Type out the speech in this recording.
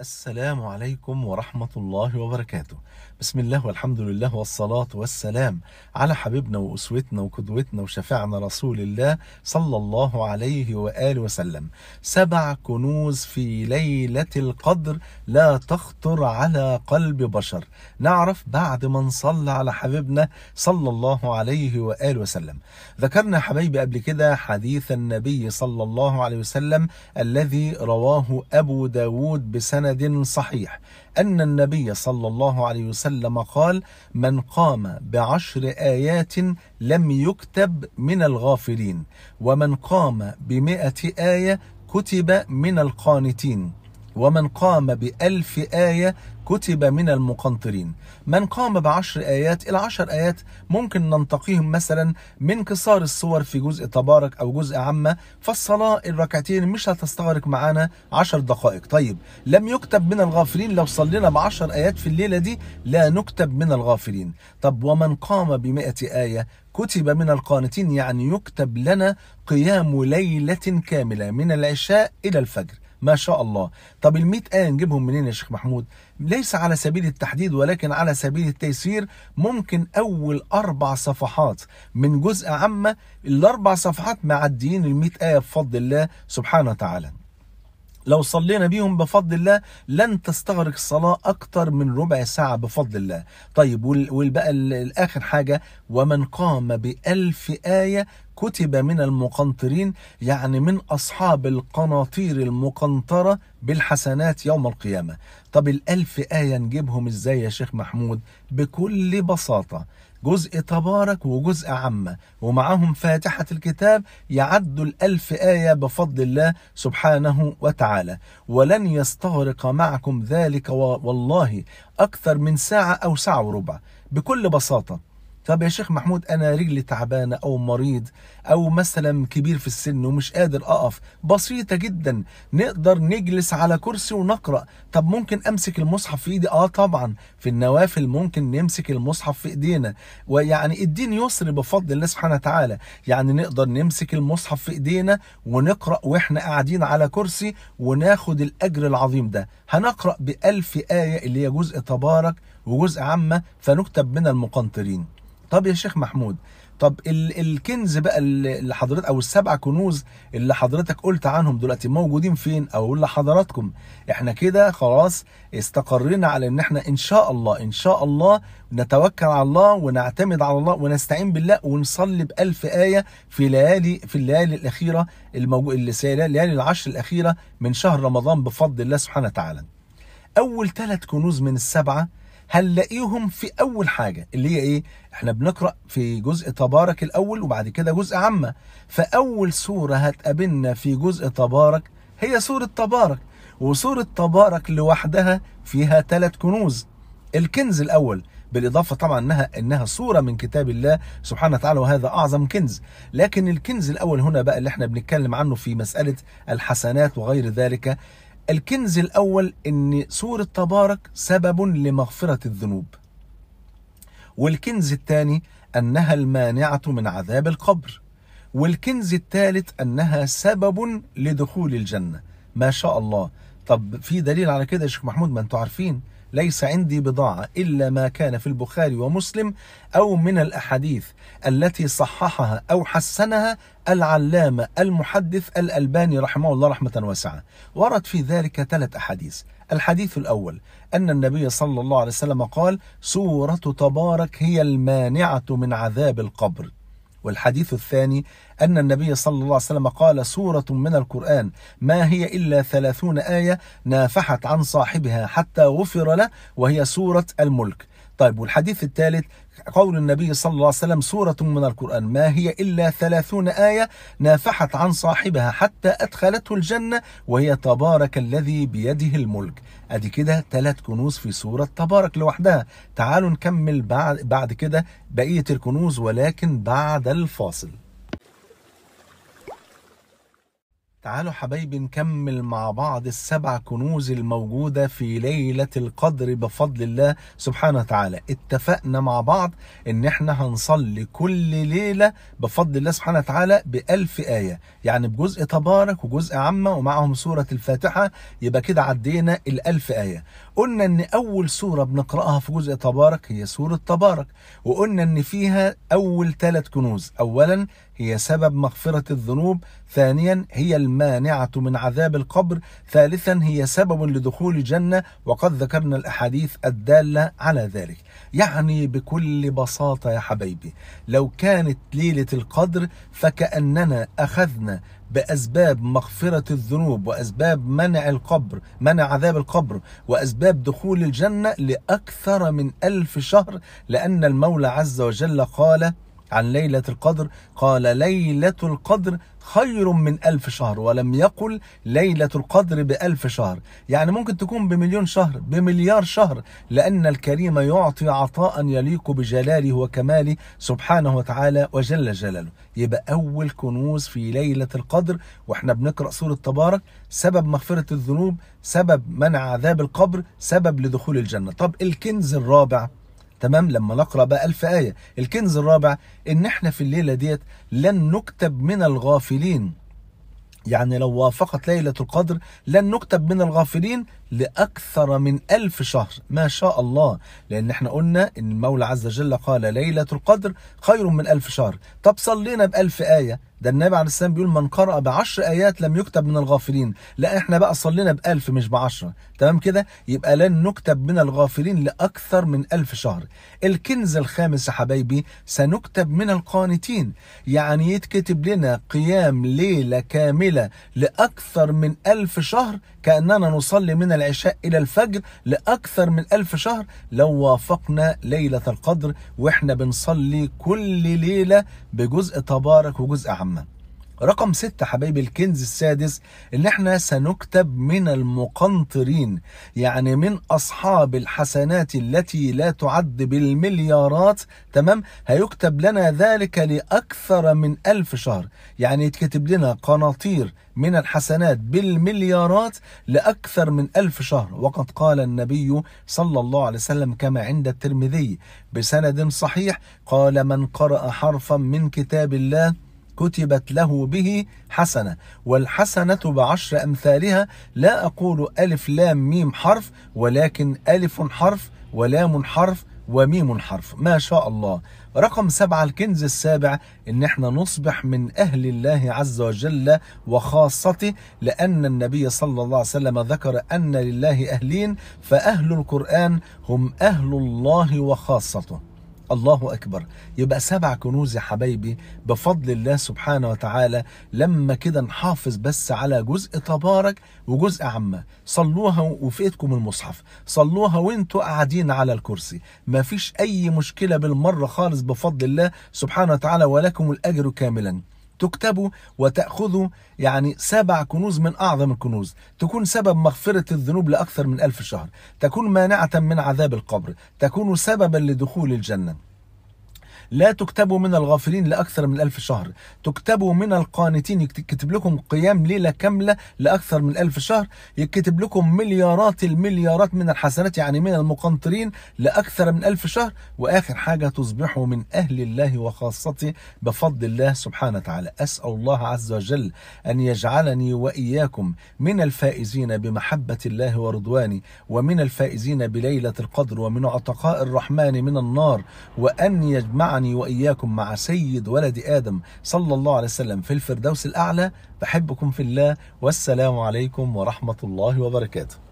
السلام عليكم ورحمة الله وبركاته بسم الله والحمد لله والصلاة والسلام على حبيبنا وأسوتنا وقدوتنا وشفيعنا رسول الله صلى الله عليه وآله وسلم سبع كنوز في ليلة القدر لا تخطر على قلب بشر نعرف بعد ما نصلى على حبيبنا صلى الله عليه وآله وسلم ذكرنا حبايبي قبل كده حديث النبي صلى الله عليه وسلم الذي رواه أبو داود بسنة بسند صحيح أن النبي صلى الله عليه وسلم قال من قام بعشر آيات لم يكتب من الغافلين ومن قام بمائه آية كتب من القانتين ومن قام بألف آية كتب من المقنطرين من قام بعشر آيات إلى عشر آيات ممكن ننتقيهم مثلا من كسار الصور في جزء تبارك أو جزء عامة فالصلاة الركعتين مش هتستغرق معانا عشر دقائق طيب لم يكتب من الغافلين لو صلينا بعشر آيات في الليلة دي لا نكتب من الغافلين طب ومن قام بمئة آية كتب من القانتين يعني يكتب لنا قيام ليلة كاملة من العشاء إلى الفجر ما شاء الله طب ال آية نجيبهم منين يا شيخ محمود ليس على سبيل التحديد ولكن على سبيل التيسير ممكن أول أربع صفحات من جزء عامة الأربع صفحات معديين ال آية بفضل الله سبحانه وتعالى لو صلينا بيهم بفضل الله لن تستغرق الصلاة أكتر من ربع ساعة بفضل الله طيب والبقى الآخر حاجة ومن قام بألف آية كتب من المقنطرين يعني من أصحاب القناطير المقنطرة بالحسنات يوم القيامة طب الألف آية نجيبهم إزاي يا شيخ محمود بكل بساطة جزء تبارك وجزء عامة ومعهم فاتحة الكتاب يعد الألف آية بفضل الله سبحانه وتعالى ولن يستغرق معكم ذلك والله أكثر من ساعة أو ساعة وربع بكل بساطة طب يا شيخ محمود انا رجلي تعبانه او مريض او مثلا كبير في السن ومش قادر اقف بسيطه جدا نقدر نجلس على كرسي ونقرا طب ممكن امسك المصحف في ايدي اه طبعا في النوافل ممكن نمسك المصحف في ايدينا ويعني الدين يسر بفضل الله سبحانه وتعالى يعني نقدر نمسك المصحف في ايدينا ونقرا واحنا قاعدين على كرسي وناخد الاجر العظيم ده هنقرا بألف ايه اللي هي جزء تبارك وجزء عامه فنكتب من المقنطرين طب يا شيخ محمود طب ال الكنز بقى اللي حضرتك او السبع كنوز اللي حضرتك قلت عنهم دلوقتي موجودين فين او لحضراتكم احنا كده خلاص استقرينا على ان احنا ان شاء الله ان شاء الله نتوكل على الله ونعتمد على الله ونستعين بالله ونصلي بألف آية في ليالي في الليالي الأخيرة الموجو الليالي العشر الأخيرة من شهر رمضان بفضل الله سبحانه وتعالى أول ثلاث كنوز من السبعة هنلاقيهم في اول حاجه اللي هي ايه احنا بنقرا في جزء تبارك الاول وبعد كده جزء عامه فاول سوره هتقابلنا في جزء تبارك هي سوره تبارك وسوره تبارك لوحدها فيها ثلاث كنوز الكنز الاول بالاضافه طبعا انها انها سوره من كتاب الله سبحانه وتعالى وهذا اعظم كنز لكن الكنز الاول هنا بقى اللي احنا بنتكلم عنه في مساله الحسنات وغير ذلك الكنز الأول أن سورة تبارك سبب لمغفرة الذنوب والكنز الثاني أنها المانعة من عذاب القبر والكنز الثالث أنها سبب لدخول الجنة ما شاء الله طب في دليل على كده يا شيخ محمود ما انتوا عارفين ليس عندي بضاعة إلا ما كان في البخاري ومسلم أو من الأحاديث التي صححها أو حسنها العلامة المحدث الألباني رحمه الله رحمة واسعة ورد في ذلك ثلاث أحاديث الحديث الأول أن النبي صلى الله عليه وسلم قال سورة تبارك هي المانعة من عذاب القبر والحديث الثاني أن النبي صلى الله عليه وسلم قال سورة من القرآن ما هي إلا ثلاثون آية نافحت عن صاحبها حتى غفر له وهي سورة الملك طيب والحديث الثالث قول النبي صلى الله عليه وسلم سورة من القرآن ما هي إلا ثلاثون آية نافحت عن صاحبها حتى أدخلته الجنة وهي تبارك الذي بيده الملك ادي كده ثلاث كنوز في سوره تبارك لوحدها تعالوا نكمل بعد بعد كده بقيه الكنوز ولكن بعد الفاصل تعالوا حبايبي نكمل مع بعض السبع كنوز الموجودة في ليلة القدر بفضل الله سبحانه وتعالى اتفقنا مع بعض ان احنا هنصلي كل ليلة بفضل الله سبحانه وتعالى بألف آية يعني بجزء تبارك وجزء عامة ومعهم سورة الفاتحة يبقى كده عدينا الألف آية قلنا ان اول سورة بنقرأها في جزء تبارك هي سورة تبارك وقلنا ان فيها اول ثلاث كنوز اولا هي سبب مغفرة الذنوب ثانيا هي المانعة من عذاب القبر ثالثا هي سبب لدخول الجنة وقد ذكرنا الأحاديث الدالة على ذلك يعني بكل بساطة يا حبيبي لو كانت ليلة القدر فكأننا أخذنا بأسباب مغفرة الذنوب وأسباب منع القبر منع عذاب القبر وأسباب دخول الجنة لأكثر من ألف شهر لأن المولى عز وجل قال عن ليلة القدر قال ليلة القدر خير من ألف شهر ولم يقل ليلة القدر بألف شهر يعني ممكن تكون بمليون شهر بمليار شهر لأن الكريم يعطي عطاء يليق بجلاله وكماله سبحانه وتعالى وجل جلاله يبقى أول كنوز في ليلة القدر وإحنا بنقرأ سورة تبارك سبب مغفرة الذنوب سبب منع عذاب القبر سبب لدخول الجنة طب الكنز الرابع تمام لما نقرا بقى ألف آية الكنز الرابع إن إحنا في الليلة ديت لن نكتب من الغافلين يعني لو وافقت ليلة القدر لن نكتب من الغافلين لأكثر من ألف شهر ما شاء الله لأن احنا قلنا إن المولى عز وجل قال ليلة القدر خير من ألف شهر طب صلينا بألف آية ده النبي عليه السلام بيقول من قرأ بعشر آيات لم يكتب من الغافلين لا احنا بقى صلينا بألف مش بعشرة تمام كده يبقى لن نكتب من الغافلين لأكثر من ألف شهر الكنز الخامس يا حبايبي سنكتب من القانتين يعني يتكتب لنا قيام ليلة كاملة لأكثر من ألف شهر كأننا نصلي من العشاء إلى الفجر لأكثر من ألف شهر لو وافقنا ليلة القدر وإحنا بنصلي كل ليلة بجزء تبارك وجزء عمان رقم ستة حبايبي الكنز السادس ان احنا سنكتب من المقنطرين يعني من اصحاب الحسنات التي لا تعد بالمليارات تمام هيكتب لنا ذلك لاكثر من الف شهر يعني يتكتب لنا قناطير من الحسنات بالمليارات لأكثر من ألف شهر وقد قال النبي صلى الله عليه وسلم كما عند الترمذي بسند صحيح قال من قرأ حرفا من كتاب الله كتبت له به حسنة والحسنة بعشر أمثالها لا أقول ألف لام ميم حرف ولكن ألف حرف ولام حرف وميم حرف ما شاء الله رقم سبعة الكنز السابع ان احنا نصبح من اهل الله عز وجل وخاصته لان النبي صلى الله عليه وسلم ذكر ان لله اهلين فاهل القران هم اهل الله وخاصته الله أكبر يبقى سبع كنوز يا حبايبي بفضل الله سبحانه وتعالى لما كده نحافظ بس على جزء تبارك وجزء عامة صلوها وفي ايدكم المصحف صلوها وانتوا قاعدين على الكرسي ما فيش أي مشكلة بالمرة خالص بفضل الله سبحانه وتعالى ولكم الأجر كاملا تكتب وتأخذ يعني سبع كنوز من أعظم الكنوز تكون سبب مغفرة الذنوب لأكثر من ألف شهر تكون مانعة من عذاب القبر تكون سببا لدخول الجنة لا تكتبوا من الغافلين لأكثر من ألف شهر تكتبوا من القانتين يكتب لكم قيام ليلة كاملة لأكثر من ألف شهر يكتب لكم مليارات المليارات من الحسنات يعني من المقنطرين لأكثر من ألف شهر وآخر حاجة تصبحوا من أهل الله وخاصته بفضل الله سبحانه وتعالى أسأل الله عز وجل أن يجعلني وإياكم من الفائزين بمحبة الله ورضوانه ومن الفائزين بليلة القدر ومن عتقاء الرحمن من النار وأن يجمعنا يجمعني وإياكم مع سيد ولد آدم صلى الله عليه وسلم في الفردوس الأعلى بحبكم في الله والسلام عليكم ورحمة الله وبركاته